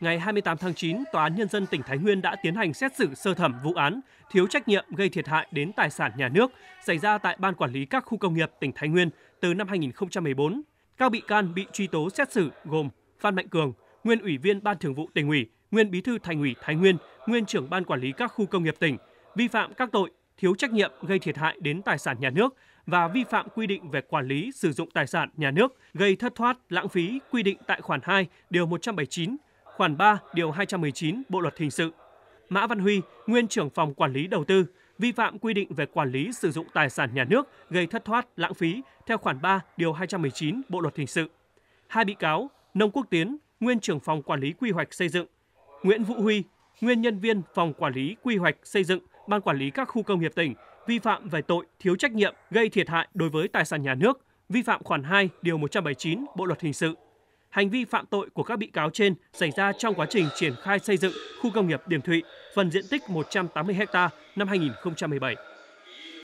ngày 28 tháng 9, Tòa án Nhân dân tỉnh Thái Nguyên đã tiến hành xét xử sơ thẩm vụ án thiếu trách nhiệm gây thiệt hại đến tài sản nhà nước xảy ra tại Ban Quản lý các khu công nghiệp tỉnh Thái Nguyên từ năm 2014. Các bị can bị truy tố xét xử gồm Phan Mạnh Cường, nguyên ủy viên Ban Thường vụ tỉnh ủy, nguyên bí thư thành ủy Thái Nguyên, nguyên trưởng Ban Quản lý các khu công nghiệp tỉnh, vi phạm các tội thiếu trách nhiệm gây thiệt hại đến tài sản nhà nước và vi phạm quy định về quản lý sử dụng tài sản nhà nước gây thất thoát, lãng phí quy định tại khoản 2, điều 179 khoản 3, điều 219 Bộ luật hình sự. Mã Văn Huy, nguyên trưởng phòng quản lý đầu tư, vi phạm quy định về quản lý sử dụng tài sản nhà nước gây thất thoát, lãng phí theo khoản 3, điều 219 Bộ luật hình sự. Hai bị cáo, Nông Quốc Tiến, nguyên trưởng phòng quản lý quy hoạch xây dựng, Nguyễn Vũ Huy, nguyên nhân viên phòng quản lý quy hoạch xây dựng, ban quản lý các khu công nghiệp tỉnh vi phạm về tội thiếu trách nhiệm gây thiệt hại đối với tài sản nhà nước, vi phạm khoản 2 điều 179 Bộ luật hình sự Hành vi phạm tội của các bị cáo trên xảy ra trong quá trình triển khai xây dựng khu công nghiệp Điểm Thụy, phần diện tích 180 ha năm 2017.